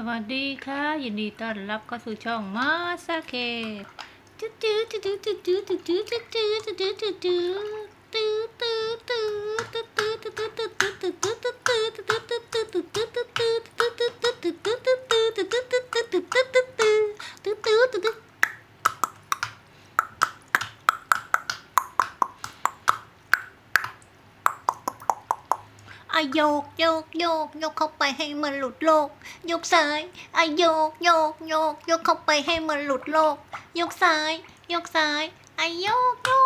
สวัสดีค่ะ ยินดีต้อนรับเข้าสู่ช่องมาสเคจือจือจือจือจือจือจือจือจือจืดจือโยกโยกโยกโยกเข้าไปให้มันหลุดโลกโยกซ้ายอโยกโยกโยกโยกเข้าไปให้มันหลุดโลกโยกซ้ายโยกซ้ายอโยกโยก